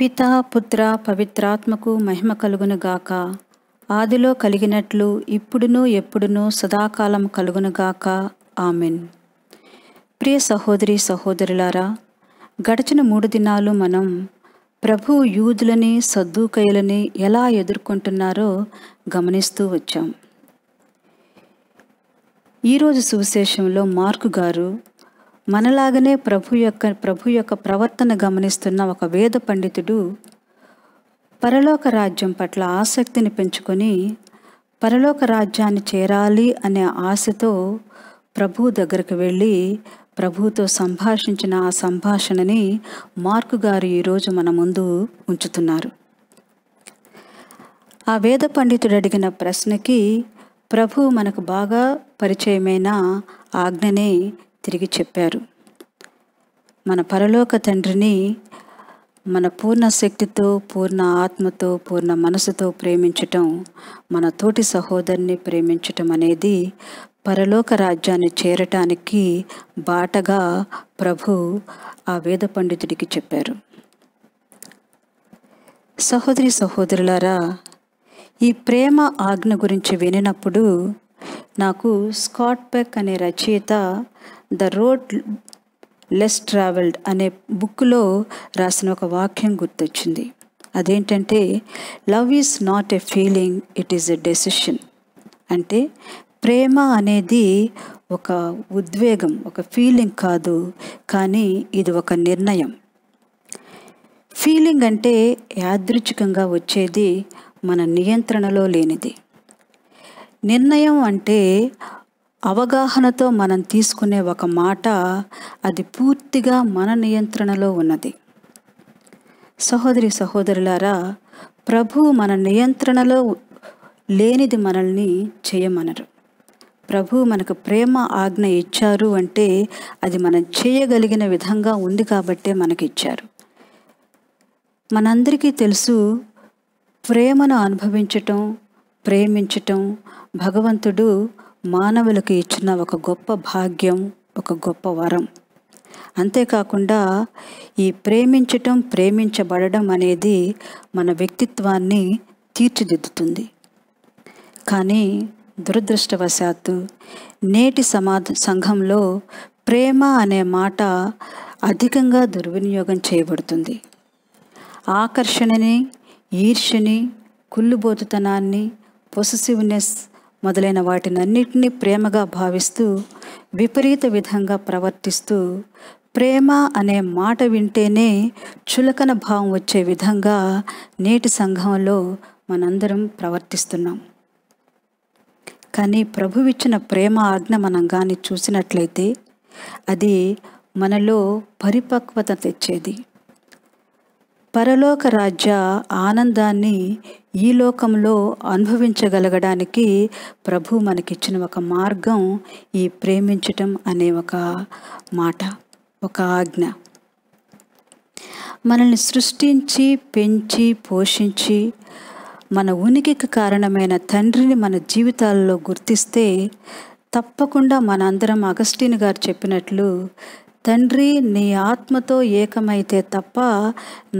పిత పుత్ర పవిత్రాత్మకు మహిమ కలుగునుగాక ఆదిలో కలిగినట్లు ఇప్పుడును ఎప్పుడునూ సదాకాలం కలుగునుగాక ఆమెన్ ప్రియ సహోదరి సహోదరులారా గడిచిన మూడు దినాలు మనం ప్రభు యూదులని సద్దుకయ్యలని ఎలా ఎదుర్కొంటున్నారో గమనిస్తూ వచ్చాం ఈరోజు సువిశేషంలో మార్కు గారు మనలాగనే ప్రభు యొక్క ప్రభు యొక్క ప్రవర్తన గమనిస్తున్న ఒక వేద పండితుడు పరలోక రాజ్యం పట్ల ఆసక్తిని పెంచుకొని పరలోక రాజ్యాన్ని చేరాలి అనే ఆశతో ప్రభు దగ్గరకు వెళ్ళి ప్రభుతో సంభాషించిన ఆ సంభాషణని మార్కు గారు ఈరోజు మన ముందు ఉంచుతున్నారు ఆ వేద పండితుడు అడిగిన ప్రశ్నకి ప్రభు మనకు బాగా పరిచయమైన ఆజ్ఞనే తిరిగి చెప్పారు మన పరలోక తండ్రిని మన పూర్ణ శక్తితో పూర్ణ ఆత్మతో పూర్ణ మనసుతో ప్రేమించటం మన తోటి సహోదరుని ప్రేమించటం అనేది పరలోక రాజ్యాన్ని చేరటానికి బాటగా ప్రభు ఆ వేద పండితుడికి చెప్పారు సహోదరి సహోదరులారా ఈ ప్రేమ ఆజ్ఞ గురించి వినినప్పుడు నాకు స్కాట్ పెక్ అనే రచయిత ద రోడ్ లెస్ ట్రావెల్డ్ అనే బుక్లో రాసిన ఒక వాక్యం గుర్తొచ్చింది అదేంటంటే love is not a feeling it is a decision అంటే ప్రేమ అనేది ఒక ఉద్వేగం ఒక ఫీలింగ్ కాదు కానీ ఇది ఒక నిర్ణయం ఫీలింగ్ అంటే యాదృచ్ఛికంగా వచ్చేది మన నియంత్రణలో లేనిది నిర్ణయం అంటే అవగాహనతో మనం తీసుకునే ఒక మాట అది పూర్తిగా మన నియంత్రణలో ఉన్నది సహోదరి సహోదరులారా ప్రభు మన నియంత్రణలో లేనిది మనల్ని చేయమనరు ప్రభు మనకు ప్రేమ ఆజ్ఞ ఇచ్చారు అంటే అది మనం చేయగలిగిన విధంగా ఉంది కాబట్టే మనకి ఇచ్చారు మనందరికీ తెలుసు ప్రేమను అనుభవించటం ప్రేమించటం భగవంతుడు మానవులకు ఇచ్చిన ఒక గొప్ప భాగ్యం ఒక గొప్ప వరం అంతేకాకుండా ఈ ప్రేమించటం ప్రేమించబడడం అనేది మన వ్యక్తిత్వాన్ని తీర్చిదిద్దుతుంది కానీ దురదృష్టవశాత్తు నేటి సమాజ సంఘంలో ప్రేమ అనే మాట అధికంగా దుర్వినియోగం చేయబడుతుంది ఆకర్షణని ఈర్ష్యని కుళ్ళుబోతుతనాన్ని పొసెసివ్నెస్ మొదలైన వాటినన్నింటినీ ప్రేమగా భావిస్తూ విపరీత విధంగా ప్రవర్తిస్తూ ప్రేమ అనే మాట వింటేనే చులకన భావం వచ్చే విధంగా నేటి సంఘంలో మనందరం ప్రవర్తిస్తున్నాం కానీ ప్రభువిచ్చిన ప్రేమ ఆజ్ఞ మనం కానీ చూసినట్లయితే అది మనలో పరిపక్వత తెచ్చేది పరలోక రాజ్య ఆనందాన్ని ఈ లోకంలో అనుభవించగలగడానికి ప్రభు మనకిచ్చిన ఒక మార్గం ఈ ప్రేమించటం అనే ఒక మాట ఒక ఆజ్ఞ మనల్ని సృష్టించి పెంచి పోషించి మన ఉనికికి కారణమైన తండ్రిని మన జీవితాల్లో గుర్తిస్తే తప్పకుండా మనందరం అగస్టిన్ గారు చెప్పినట్లు తండ్రి నీ ఆత్మతో ఏకమైతే తప్ప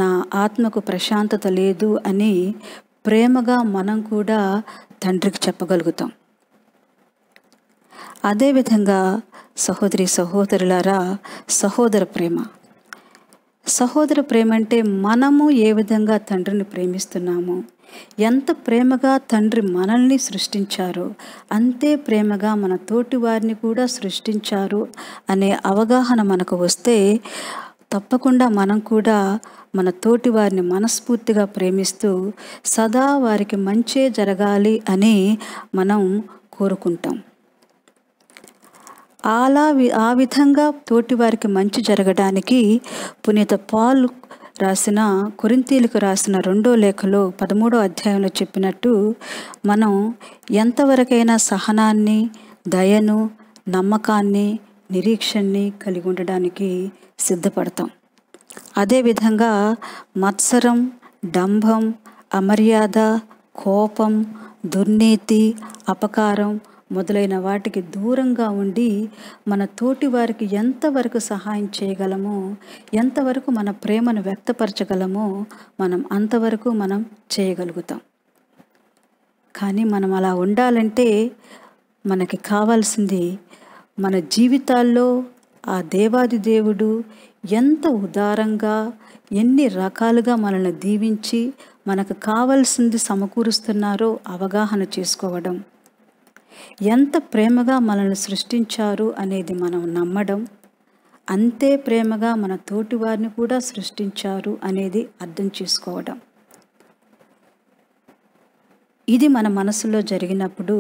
నా ఆత్మకు ప్రశాంతత లేదు అని ప్రేమగా మనం కూడా తండ్రికి చెప్పగలుగుతాం అదేవిధంగా సహోదరి సహోదరులారా సహోదర ప్రేమ సహోదర ప్రేమ అంటే మనము ఏ విధంగా తండ్రిని ప్రేమిస్తున్నామో ఎంత ప్రేమగా తండ్రి మనల్ని సృష్టించారో అంతే ప్రేమగా మన తోటి వారిని కూడా సృష్టించారు అనే అవగాహన మనకు వస్తే తప్పకుండా మనం కూడా మన తోటి వారిని మనస్ఫూర్తిగా ప్రేమిస్తూ సదా వారికి మంచే జరగాలి అని మనం కోరుకుంటాం అలా ఆ విధంగా తోటి వారికి మంచి జరగడానికి పునీత పాల్ రాసిన కొరింతీలకు రాసిన రెండో లేఖలో పదమూడో అధ్యాయంలో చెప్పినట్టు మనం ఎంతవరకైనా సహనాన్ని దయను నమ్మకాన్ని నిరీక్షణని కలిగి ఉండడానికి సిద్ధపడతాం అదేవిధంగా మత్సరం డంభం అమర్యాద కోపం దుర్నీతి అపకారం మొదలైన వాటికి దూరంగా ఉండి మన తోటి వారికి ఎంతవరకు సహాయం చేయగలమో ఎంతవరకు మన ప్రేమను వ్యక్తపరచగలమో మనం అంతవరకు మనం చేయగలుగుతాం కానీ మనం అలా ఉండాలంటే మనకి కావాల్సింది మన జీవితాల్లో ఆ దేవాది దేవుడు ఎంత ఉదారంగా ఎన్ని రకాలుగా మనల్ని దీవించి మనకు కావాల్సింది సమకూరుస్తున్నారో అవగాహన చేసుకోవడం ఎంత ప్రేమగా మనల్ని సృష్టించారు అనేది మనం నమ్మడం అంతే ప్రేమగా మన తోటి వారిని కూడా సృష్టించారు అనేది అర్థం చేసుకోవడం ఇది మన మనసులో జరిగినప్పుడు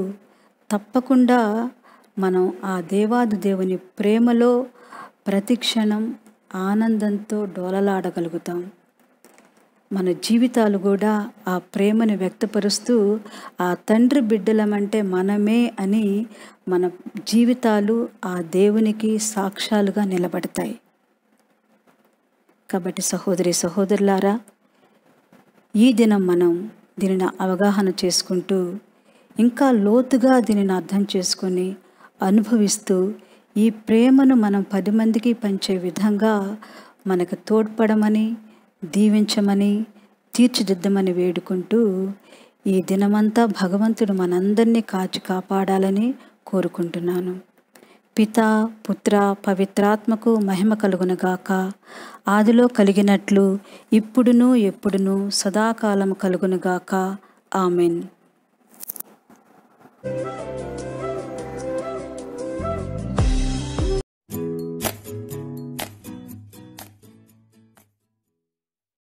తప్పకుండా మనం ఆ దేవాది దేవుని ప్రేమలో ప్రతిక్షణం ఆనందంతో డోలలాడగలుగుతాం మన జీవితాలు కూడా ఆ ప్రేమను వ్యక్తపరుస్తూ ఆ తండ్రి బిడ్డలమంటే మనమే అని మన జీవితాలు ఆ దేవునికి సాక్ష్యాలుగా నిలబడతాయి కాబట్టి సహోదరి సహోదరులారా ఈ దినం మనం దీనిని అవగాహన చేసుకుంటూ ఇంకా లోతుగా దీనిని అర్థం చేసుకొని అనుభవిస్తూ ఈ ప్రేమను మనం పది మందికి పంచే విధంగా మనకు తోడ్పడమని దీవించమని తీర్చిదిద్దమని వేడుకుంటూ ఈ దినమంతా భగవంతుడు మనందరినీ కాచి కాపాడాలని కోరుకుంటున్నాను పిత పుత్ర పవిత్రాత్మకు మహిమ కలుగునగాక ఆదిలో కలిగినట్లు ఇప్పుడును ఎప్పుడును సదాకాలం కలుగునుగాక ఆమెన్ thank you